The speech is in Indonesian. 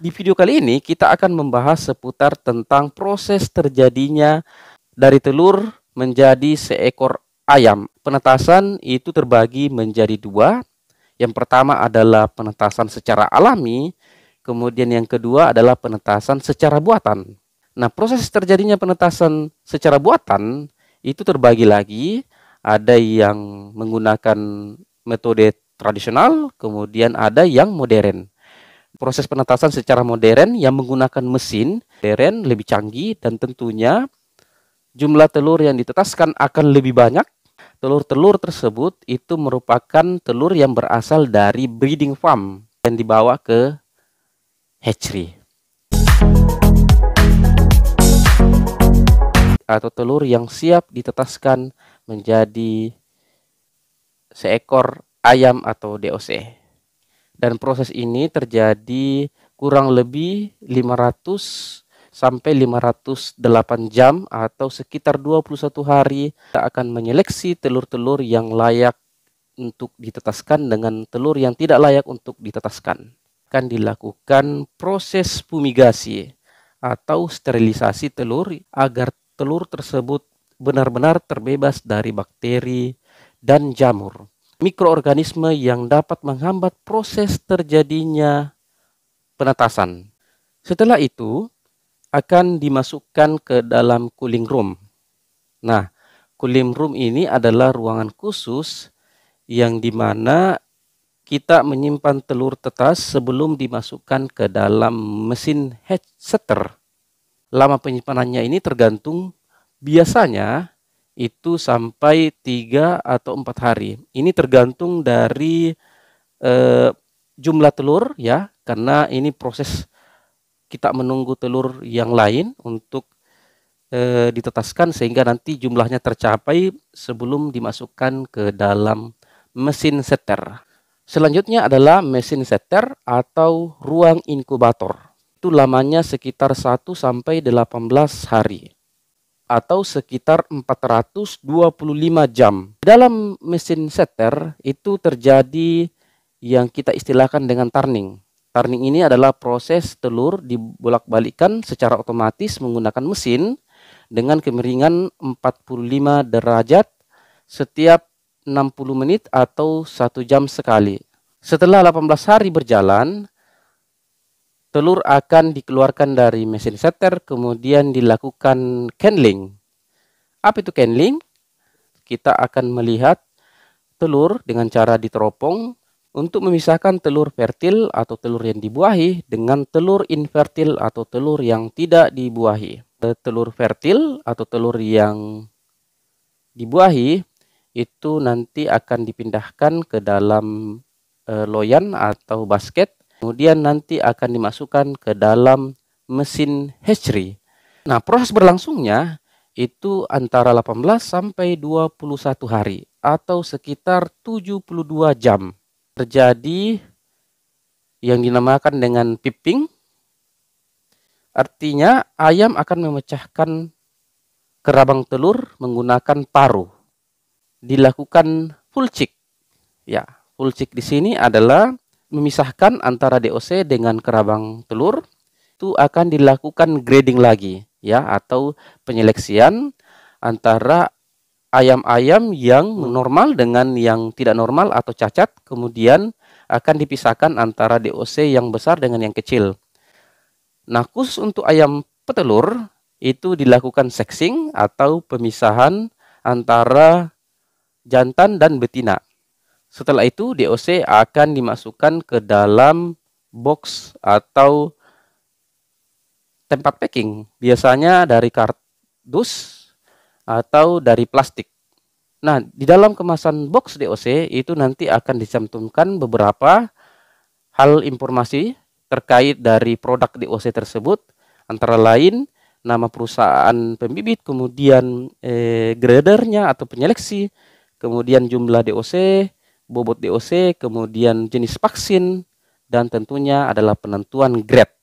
Di video kali ini kita akan membahas seputar tentang proses terjadinya dari telur menjadi seekor ayam. Penetasan itu terbagi menjadi dua. Yang pertama adalah penetasan secara alami, kemudian yang kedua adalah penetasan secara buatan. Nah, proses terjadinya penetasan secara buatan itu terbagi lagi, ada yang menggunakan metode tradisional, kemudian ada yang modern proses penetasan secara modern yang menggunakan mesin modern lebih canggih dan tentunya jumlah telur yang ditetaskan akan lebih banyak. Telur-telur tersebut itu merupakan telur yang berasal dari breeding farm dan dibawa ke hatchery. Atau telur yang siap ditetaskan menjadi seekor ayam atau DOC. Dan proses ini terjadi kurang lebih 500 sampai 508 jam atau sekitar 21 hari kita akan menyeleksi telur-telur yang layak untuk ditetaskan dengan telur yang tidak layak untuk ditetaskan. Akan dilakukan proses fumigasi atau sterilisasi telur agar telur tersebut benar-benar terbebas dari bakteri dan jamur mikroorganisme yang dapat menghambat proses terjadinya penetasan. Setelah itu akan dimasukkan ke dalam cooling room. Nah, cooling room ini adalah ruangan khusus yang dimana kita menyimpan telur tetas sebelum dimasukkan ke dalam mesin head Lama penyimpanannya ini tergantung biasanya itu sampai tiga atau empat hari. Ini tergantung dari eh, jumlah telur ya, karena ini proses kita menunggu telur yang lain untuk eh, ditetaskan sehingga nanti jumlahnya tercapai sebelum dimasukkan ke dalam mesin setter. Selanjutnya adalah mesin setter atau ruang inkubator. Itu lamanya sekitar 1 sampai 18 hari atau sekitar 425 jam. Dalam mesin setter itu terjadi yang kita istilahkan dengan turning. Turning ini adalah proses telur dibolak-balikkan secara otomatis menggunakan mesin dengan kemiringan 45 derajat setiap 60 menit atau satu jam sekali. Setelah 18 hari berjalan, telur akan dikeluarkan dari mesin setter kemudian dilakukan candling. Apa itu candling? Kita akan melihat telur dengan cara diteropong untuk memisahkan telur fertil atau telur yang dibuahi dengan telur infertil atau telur yang tidak dibuahi. Telur fertil atau telur yang dibuahi itu nanti akan dipindahkan ke dalam e, loyan atau basket Kemudian nanti akan dimasukkan ke dalam mesin hatchery. Nah, proses berlangsungnya itu antara 18 sampai 21 hari atau sekitar 72 jam. Terjadi yang dinamakan dengan piping. Artinya ayam akan memecahkan kerabang telur menggunakan paru. Dilakukan full chick. Ya, full chick di sini adalah memisahkan antara DOC dengan kerabang telur itu akan dilakukan grading lagi ya atau penyeleksian antara ayam-ayam yang normal dengan yang tidak normal atau cacat kemudian akan dipisahkan antara DOC yang besar dengan yang kecil. Nah, khusus untuk ayam petelur itu dilakukan sexing atau pemisahan antara jantan dan betina. Setelah itu DOC akan dimasukkan ke dalam box atau tempat packing. Biasanya dari kardus atau dari plastik. Nah, di dalam kemasan box DOC itu nanti akan dicantumkan beberapa hal informasi terkait dari produk DOC tersebut, antara lain nama perusahaan pembibit, kemudian eh, gradernya atau penyeleksi, kemudian jumlah DOC, bobot DOC, kemudian jenis vaksin, dan tentunya adalah penentuan grade.